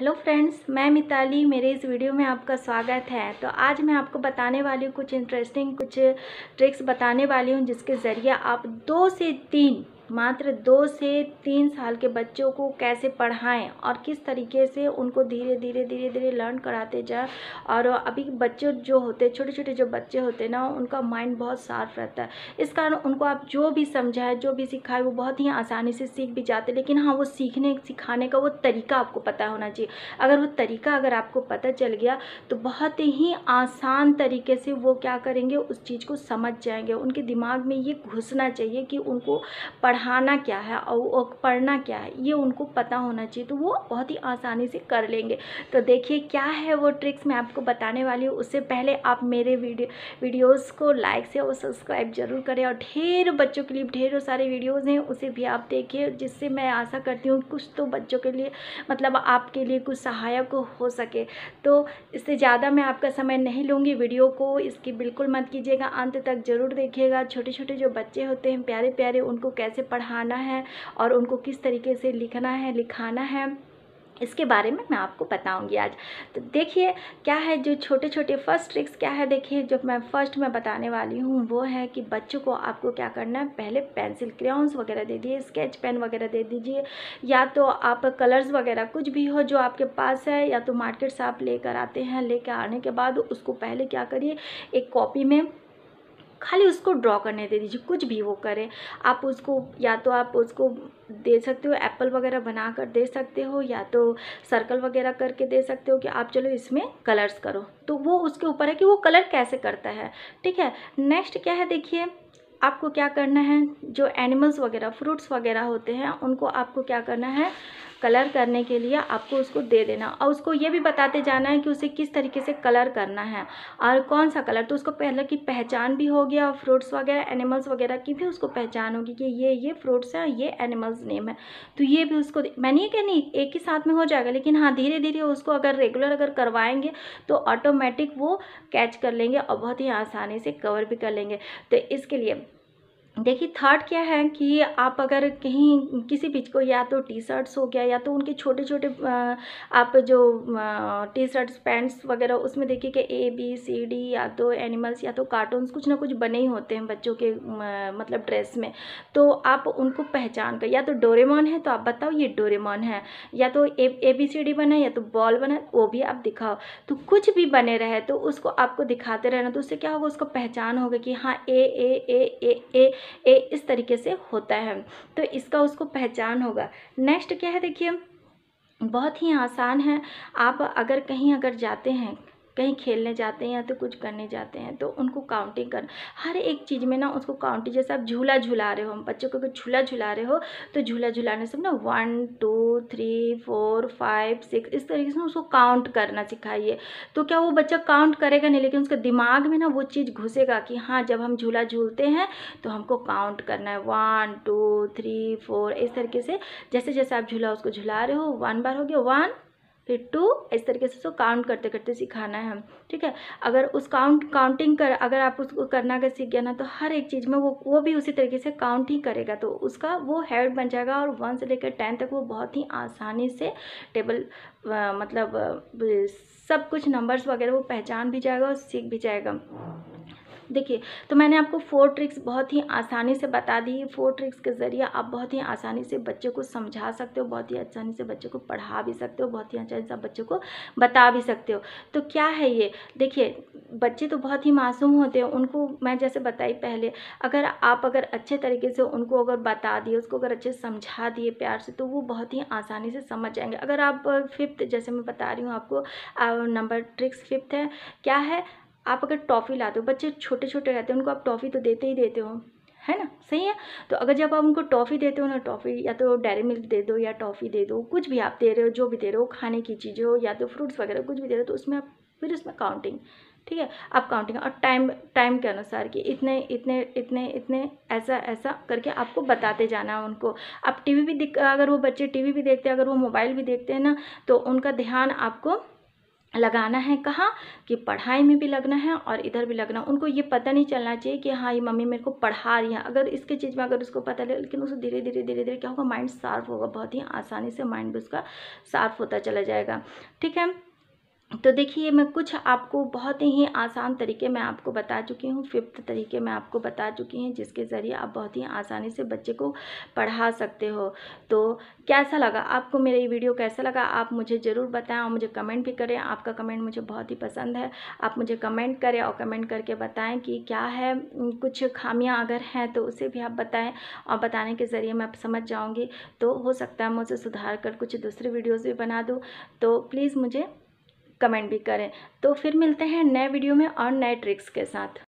hello friends मैं मिताली मेरे इस वीडियो में आपका स्वागत है तो आज मैं आपको बताने वाली हूँ कुछ इंटरेस्टिंग कुछ ट्रिक्स बताने वाली हूँ जिसके ज़रिए आप दो से तीन मात्र दो से तीन साल के बच्चों को कैसे पढ़ाएं और किस तरीके से उनको धीरे धीरे धीरे धीरे लर्न कराते जाए और अभी बच्चे जो होते छोटे छोटे जो बच्चे होते हैं ना उनका माइंड बहुत साफ रहता है इस कारण उनको आप जो भी समझाएं जो भी सिखाएं वो बहुत ही आसानी से सीख भी जाते लेकिन हाँ वो सीखने सिखाने का वो तरीका आपको पता होना चाहिए अगर वो तरीका अगर आपको पता चल गया तो बहुत ही आसान तरीके से वो क्या करेंगे उस चीज़ को समझ जाएंगे उनके दिमाग में ये घुसना चाहिए कि उनको पढ़ा पढ़ाना क्या है और पढ़ना क्या है ये उनको पता होना चाहिए तो वो बहुत ही आसानी से कर लेंगे तो देखिए क्या है वो ट्रिक्स मैं आपको बताने वाली हूँ उससे पहले आप मेरे वीडियो वीडियोज़ को लाइक से और सब्सक्राइब जरूर करें और ढेर बच्चों के लिए ढेरों सारे वीडियोज़ हैं उसे भी आप देखिए जिससे मैं आशा करती हूँ कुछ तो बच्चों के लिए मतलब आपके लिए कुछ सहायक हो सके तो इससे ज़्यादा मैं आपका समय नहीं लूँगी वीडियो को इसकी बिल्कुल मत कीजिएगा अंत तक ज़रूर देखिएगा छोटे छोटे जो बच्चे होते हैं प्यारे प्यारे उनको कैसे पढ़ाना है और उनको किस तरीके से लिखना है लिखाना है इसके बारे में मैं आपको बताऊंगी आज तो देखिए क्या है जो छोटे छोटे फर्स्ट ट्रिक्स क्या है देखिए जो मैं फ़र्स्ट में बताने वाली हूँ वो है कि बच्चों को आपको क्या करना है पहले पेंसिल क्रेन्स वगैरह दे दिए स्केच पेन वगैरह दे दीजिए या तो आप कलर्स वगैरह कुछ भी हो जो आपके पास है या तो मार्केट से आप लेकर आते हैं ले आने के बाद उसको पहले क्या करिए एक कॉपी में खाली उसको ड्रॉ करने दे दीजिए कुछ भी वो करे आप उसको या तो आप उसको दे सकते हो एप्पल वगैरह बना कर दे सकते हो या तो सर्कल वगैरह करके दे सकते हो कि आप चलो इसमें कलर्स करो तो वो उसके ऊपर है कि वो कलर कैसे करता है ठीक है नेक्स्ट क्या है देखिए आपको क्या करना है जो एनिमल्स वगैरह फ्रूट्स वगैरह होते हैं उनको आपको क्या करना है कलर करने के लिए आपको उसको दे देना और उसको ये भी बताते जाना है कि उसे किस तरीके से कलर करना है और कौन सा कलर तो उसको पहले की पहचान भी होगी और फ्रूट्स वगैरह एनिमल्स वगैरह की भी उसको पहचान होगी कि ये ये फ्रूट्स और ये एनिमल्स नेम है तो ये भी उसको मैं नहीं कह नहीं एक ही साथ में हो जाएगा लेकिन हाँ धीरे धीरे उसको अगर रेगुलर अगर करवाएंगे तो ऑटोमेटिक वो कैच कर लेंगे और बहुत ही आसानी से कवर भी कर लेंगे तो इसके लिए देखिए थर्ड क्या है कि आप अगर कहीं किसी बीच को या तो टी शर्ट्स हो गया या तो उनके छोटे छोटे आप जो टी शर्ट्स पैंट्स वगैरह उसमें देखिए कि ए बी सी डी या तो एनिमल्स या तो कार्टून्स कुछ ना कुछ बने ही होते हैं बच्चों के मतलब ड्रेस में तो आप उनको पहचान कर या तो डोरेमोन है तो आप बताओ ये डोरेमोन है या तो ए बी सी डी बना या तो बॉल बना वो भी आप दिखाओ तो कुछ भी बने रहे तो उसको आपको दिखाते रहना तो उससे क्या होगा उसको पहचान होगा कि हाँ ए ए ए ए ए ए इस तरीके से होता है तो इसका उसको पहचान होगा नेक्स्ट क्या है देखिए बहुत ही आसान है आप अगर कहीं अगर जाते हैं कहीं खेलने जाते हैं या तो कुछ करने जाते हैं तो उनको काउंटिंग कर हर एक चीज़ में ना उसको काउंटिंग जैसे आप झूला झूला रहे हो हम बच्चों को अगर झूला झूला रहे हो तो झूला झूलाने से ना one two three four five six इस तरीके से उसको काउंट करना सिखाइए तो क्या वो बच्चा काउंट करेगा नहीं लेकिन उसके दिमाग में ना वो चीज़ घुसेगा कि हाँ जब हम झूला झूलते हैं तो हमको काउंट करना है वन टू थ्री फोर इस तरीके से जैसे जैसे आप झूला उसको झुला रहे हो वन बार हो गया वन फिर टू इस तरीके से उसको काउंट करते करते सिखाना है हम ठीक है अगर उस काउंट काउंटिंग कर अगर आप उसको करना अगर सीख गया ना तो हर एक चीज़ में वो वो भी उसी तरीके से काउंट ही करेगा तो उसका वो हैबिट बन जाएगा और वन से लेकर टेन तक वो बहुत ही आसानी से टेबल मतलब सब कुछ नंबर्स वगैरह वो पहचान भी जाएगा और सीख भी जाएगा देखिए तो मैंने आपको फोर ट्रिक्स बहुत ही आसानी से बता दी फोर ट्रिक्स के ज़रिए आप बहुत ही आसानी से बच्चों को समझा सकते हो बहुत ही आसानी से बच्चों को पढ़ा भी सकते हो बहुत ही आसानी से आप बच्चों को बता भी सकते हो तो क्या है ये देखिए बच्चे तो बहुत ही मासूम होते हैं उनको मैं जैसे बताई पहले अगर आप अगर अच्छे तरीके से उनको अगर बता दिए उसको अगर अच्छे से समझा दिए प्यार से तो वो बहुत ही आसानी से समझ जाएंगे अगर आप फिफ्थ जैसे मैं बता रही हूँ आपको नंबर ट्रिक्स फिफ्थ है क्या है आप अगर टॉफ़ी लाते हो बच्चे छोटे छोटे रहते हैं उनको आप टॉफ़ी तो देते ही देते हो है ना सही है तो अगर जब आप उनको टॉफ़ी देते हो ना टॉफ़ी या तो डेरी मिल्क दे दो या टॉफ़ी दे दो कुछ भी आप दे रहे हो जो भी दे रहे हो खाने की चीज़ें हो या तो फ्रूट्स वगैरह कुछ भी दे रहे हो तो उसमें आप फिर उसमें काउंटिंग ठीक है आप काउंटिंग और टाइम टाइम के अनुसार कि इतने इतने इतने इतने ऐसा ऐसा करके आपको बताते जाना है उनको आप टीवी भी अगर वो बच्चे टीवी भी देखते हैं अगर वो मोबाइल भी देखते हैं ना तो उनका ध्यान आपको लगाना है कहाँ कि पढ़ाई में भी लगना है और इधर भी लगना उनको ये पता नहीं चलना चाहिए कि हाँ ये मम्मी मेरे को पढ़ा रही है अगर इसके चीज़ में अगर उसको पता लगे लेकिन उसको धीरे धीरे धीरे धीरे क्या होगा माइंड साफ़ होगा बहुत ही आसानी से माइंड उसका साफ़ होता चला जाएगा ठीक है तो देखिए मैं कुछ आपको बहुत ही आसान तरीके मैं आपको बता चुकी हूँ फिफ्थ तरीके मैं आपको बता चुकी हूँ जिसके ज़रिए आप बहुत ही आसानी से बच्चे को पढ़ा सकते हो तो कैसा लगा आपको मेरा ये वीडियो कैसा लगा आप मुझे ज़रूर बताएं और मुझे कमेंट भी करें आपका कमेंट मुझे बहुत ही पसंद है आप मुझे कमेंट करें और कमेंट करके बताएँ कि क्या है कुछ खामियाँ अगर हैं तो उसे भी आप बताएँ और बताने के ज़रिए मैं समझ जाऊँगी तो हो सकता है मैं उसे सुधार कर कुछ दूसरी वीडियोज़ भी बना दूँ तो प्लीज़ मुझे कमेंट भी करें तो फिर मिलते हैं नए वीडियो में और नए ट्रिक्स के साथ